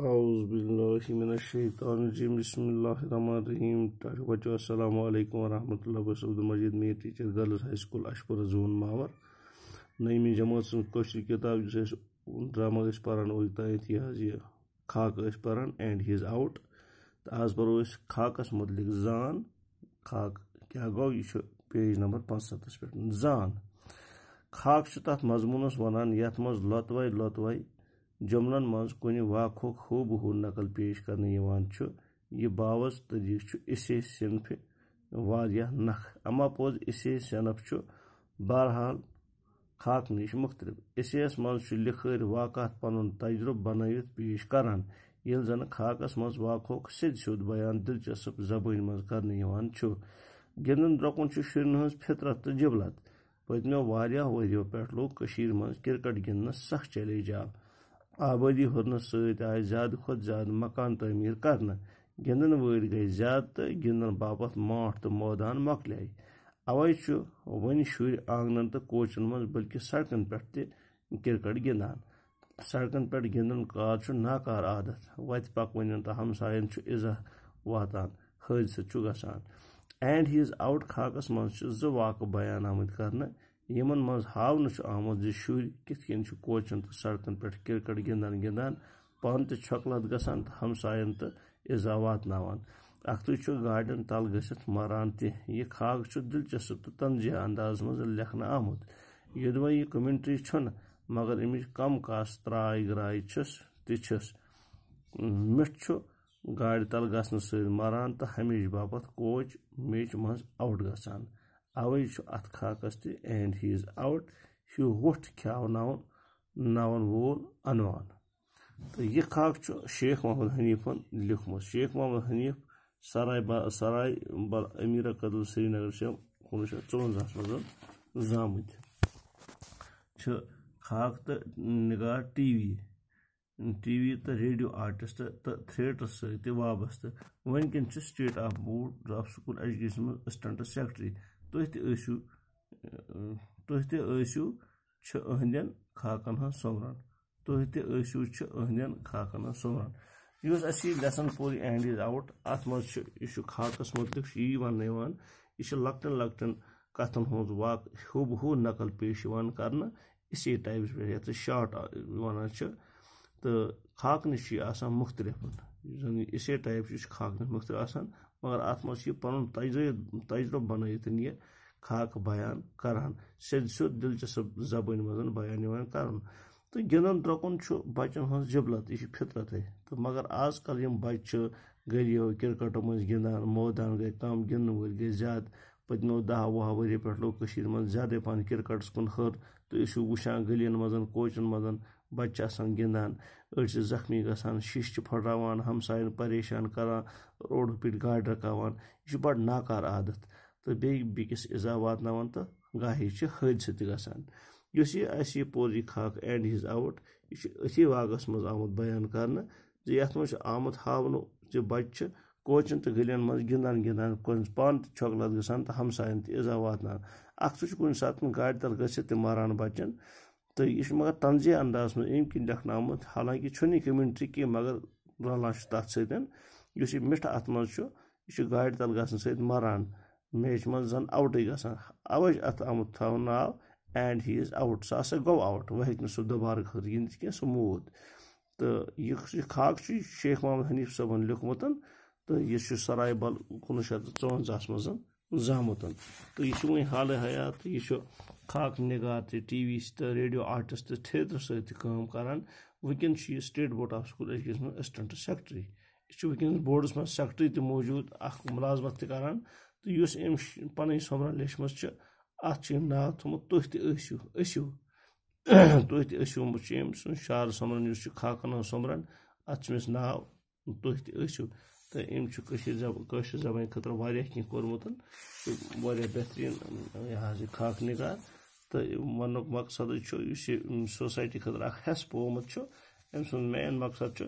आउज़बिल्लिमिनशैतरजीम बसमीम बच्चों अल्लाम वरहमल बस मे टीचर गर्ल्स हाई स्कूल अशपुर जून मावर नईमी जमात किताब ड्रामा पान खाक पान एंड ही इज़ आउट तो आज पो खाकस मुतलिक जान खाक क्या गो यह पेज नंबर पाँच पे जान खाक तथा मजमूनस वनान ये मज लोतवे लोतवे جُملن منٛز کُنہِ واقعُک ہُو بہ ہُو نقل پیش کرنہٕ یِوان چھُ یہِ باوز طریٖقہٕ چھُ اِسے صنفہِ واریاہ نکھٕ اما پوٚز اِسے صنف چھُ بہرحال خاکہٕ نِش مُختلف اِسے یَس منٛز چھُ لِکھٲرۍ واقعات پنُن تجرُبہٕ بنٲوِتھ پیش کران ییٚلہِ زن خاکس منٛز واقعُک سیٚدِ سیوٚد بیان دِلچسپ زبٲنۍ منٛز کرنہٕ یِوان چھُ گِنٛدُن درٛۄکُن چھُ شُرٮ۪ن ہٕنٛز فِطرت تہٕ جِبلت پٔتۍمیو واریاہو ؤرِیو پٮ۪ٹھ لوٚگ کٔشیٖرِ منٛز کِرکٹ گِنٛدنس سخ چیلینٛج آو آبٲدی ہُرنہٕ سۭتۍ آیہِ زیادٕ کھۄتہٕ زیادٕ مکان تعمیٖر کرنہٕ گِنٛدَن وٲلۍ گٔے زیادٕ تہٕ گِنٛدنہٕ باپتھ ماٹھ تہٕ مٲدان مۄکلیٛیہِ اَوَے چھُ وۄنۍ شُرۍ آنٛگنَن تہٕ کوچَن منٛز بٔلکہِ سڑکَن پٮ۪ٹھ تہِ کِرکٹ گِنٛدان سڑکَن پٮ۪ٹھ گِنٛدُن کار چھُ ناکار عادت وَتہِ پَکوٕنٮ۪ن تہٕ ہمسایَن چھُ اِزاہ واتان حٲدثہٕ چھُ گژھان اینٛڈ ہیٖز آوُٹ خاکَس منٛز چھِ زٕ واقعہٕ بیان آمٕتۍ کرنہٕ یِمن منٛز ہاونہٕ چھُ آمُت زِ شُرۍ کِتھ کٔنۍ چھِ کوچَن تہٕ سڑکَن پٮ۪ٹھ کِرکَٹ گِنٛدان گِنٛدان پانہٕ تہِ چھۄکلَت گژھان تہٕ ہمسایَن تہٕ اِزا واتناوان اَکھتُے چھُ گاڑٮ۪ن تَل گٔژھِتھ مَران تہِ یہِ خاکہٕ چھُ دِلچَسپ تہٕ تنزیہ اندازَس منٛز لیکھنہٕ آمُت یوٚدوَے یہِ کوٚمٮ۪نٹرٛی چھُنہٕ مگر اَمِچ کَم کاس ترٛاے گراے چھِس تہِ چھِس مِٹھ چھُ گاڑِ تَل گژھنہٕ سۭتۍ مَران تہٕ ہمیشہِ باپَتھ کوچ میٚچ منٛز آوُٹ گژھان اوے چھُ اَتھ خاکَس تہِ اینٛڈ ہی اِز آوُٹ ہیوٗ وۄٹھ کھیٛاوناوُن ناوَن وول انوان تہٕ یہِ خاک چھُ شیخ محمد حنیٖفَن لیوٚکھمُت شیخ محمد حنیٖف سراے با سراے بل أمیٖرا قدل سرینگر چھِ کُنوُہ شَتھ ژُوَنٛزاہَس منٛز زامٕتۍ چھِ خاک تہٕ نِگار ٹی وی ٹی وی تہٕ ریڈیو آرٹِسٹ تہٕ تھیٹرس سۭتۍ تہِ وابستہٕ وٕنۍکٮ۪ن چھِ state of board of school education منٛز اسسٹنٹ سیکٹری तुह तु तुह तू अहंदन खाकन हज सोमरान तुह तू अहंदन खाकन हज सोमरान यह अस लेसन पूरी एंड इज आउट अत मह खाकस मुतल यी वन यह लकटन लकटन कथन हज वाक हूब हू नकल पेश कर इसी टाइप ये शार्ट वन तो खाकन मुख्तलिफ इसे टाइप खाकन मुख्तलिफ मगर अतम पुन तजरुब बन यह खाक बयान कर सद सद दिलचस्प जबान मन बयान कर तो गंदन चु बचन हज जबलत यह फितरत तो मगर आज कल बच्चे गलियो क्रिकटों मज गि मैदान गए कम गिन्न वे ज्यादा पत्मों दह वह वरी पे लोग मे ज्यादा पान क्रिकट कुन हर تُہۍ ٲسِو وٕچھان گٔلیَن منٛز کوچَن منٛز بَچہِ چھِ آسان گِنٛدان أڑۍ چھِ زخمی گژھان شیٖشہِ چھِ پھٕٹراوان ہمسایَن پریشان کَران روڈو پٮ۪ٹھ گاڑِ رَکاوان یہِ چھُ بَڑٕ ناکار عادت تہٕ بیٚیہِ بیٚکِس اِزا واتناوان تہٕ گاہے چھِ حٲدثہٕ تہِ گژھان یُس یہِ اَسہِ یہِ پوٚز یہِ خاکہٕ اینٛڈ ہِز آوُٹ یہِ چھُ أتھی واقعَس منٛز آمُت بیان کَرنہٕ زِ یَتھ منٛز چھُ آمُت ہاونہٕ زِ بَچہِ چھِ کوچَن تہٕ گٔلیَن منٛز گِنٛدان گِنٛدان پانہٕ تہِ چۄکلَت گژھان تہٕ ہمسایَن تہِ اِزا واتناوان اَکھ سُہ چھُ کُنہِ ساتہٕ گاڑِ تَل گٔژھِتھ تہِ ماران بَچَن تہٕ یہِ چھُ مگر تنزیہ اندازَس منٛز اَمہِ کِنۍ لیکھنٲومُت حالانکہِ چھُنہٕ یہِ کٔمنٹرٛی کینٛہہ مگر رَلان چھُ تَتھ سۭتۍ یُس یہِ مِٹھٕ اَتھ منٛز چھُ یہِ چھُ گاڑِ تَل گژھنہٕ سۭتۍ مَران میچہِ منٛز زَن اَوٹٕے گژھان اَوَے چھُ اَتھ آمُت تھاونہٕ ناو اینٛڈ ہی اِز اَوُٹ سُہ ہَسا گوٚو اَوُٹ وۄنۍ ہیٚکہِ نہٕ سُہ دُبارٕ خٲطرٕ گِنٛدِتھ کینٛہہ سُہ موٗد تہٕ یہِ یہِ خاکہٕ چھُ یہِ چھُ شیخ محمد حنیٖف صٲبَن لیوٚکھمُت तो यह सराय बल कुन शत चौवंजाहस मज जामुत तो यह वन हाल हयात यह खाक निगार टी वी तो रेडियो आर्टिस्ट तो थिएटर सम करान वुन state board of school education assistant secretary यह वुन बोर्डस मज सेक्रेटरी तो अख मुलाजमत तो तो इस अम पन सोमरा लेचम अत ना थोमुत तुह तू असू तुह तूमुत शार सोमरन इस खाकन सोमरन अत नाव तुह तू تہٕ أمۍ چھُ کٔشیٖر زب کٲشِر زبانہِ خٲطرٕ واریاہ کیٚنٛہہ کوٚرمُت تہٕ واریاہ بہتریٖن یہِ حظ یہِ خاکہٕ نِگار تہٕ وَننُک مقصدٕے چھُ یُس یہِ سوسایٹی خٲطرٕ اَکھ ہیٚس پومُت چھُ أمۍ سُنٛد مین مقصد چھُ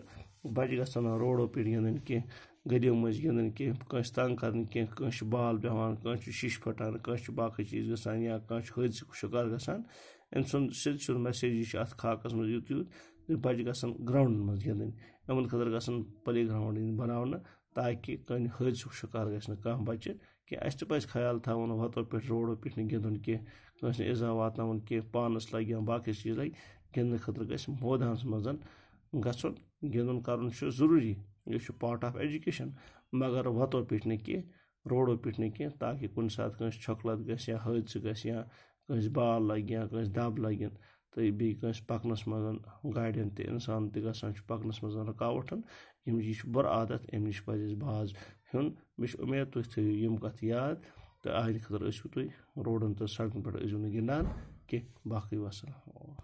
بَچہِ گژھن نہٕ روڈو پٮ۪ٹھ گِنٛدٕنۍ کیٚنٛہہ گٔلیو مٔنٛزۍ گِنٛدٕنۍ کیٚنٛہہ کٲنٛسہِ تنٛگ کَرٕنۍ کیٚنٛہہ کٲنٛسہِ چھُ بال پیٚوان کٲنٛسہِ چھُ شیٖشہِ پھٕٹان کٲنٛسہِ چھُ باقٕے چیٖز گژھان یا کانٛہہ چھُ حٲدثُک شُکار گژھان أمۍ سُنٛد سیٚد سیٚود میسیج یہِ چھُ اَتھ خاکَس منٛز یُتُے یُتھ बच्चे गसन ग्राउंडन मज गंदन यमन खतर गसन प्ले ग्राउंड इन बनावन ताकि कहीं हादसुक शिकार गह कह बच्चे कह अस पज ख्याल थवन वतो पे रोडो पे गिंदन कह इजा वा कह पानस लगे या बाकी चीज लगे गिंदन खतर गह मैदान मज ग गिंदन कर जरूरी यह पार्ट आफ एजुकेशन मगर वतो पे कह रोडो पे कह ताकि कुछ सात छकलत ग बाल लगे या दब लगन तो بیٚیہِ کٲنٛسہِ پَکنَس منٛز گاڑٮ۪ن تہِ اِنسان تہِ گژھان چھُ پَکنَس منٛز رُکاوَٹ یِم یہِ چھُ بُرٕ عادت اَمہِ نِش پَزِ اَسہِ باز ہیوٚن مےٚ چھِ اُمید تُہۍ تھٲیِو یِم کَتھٕ یاد تہٕ آہِنٛدِ خٲطرٕ ٲسِو تُہۍ روڈَن تہٕ سڑکَن پٮ۪ٹھ ٲسۍزیو نہٕ گِنٛدان کینٛہہ باقٕے وَسلام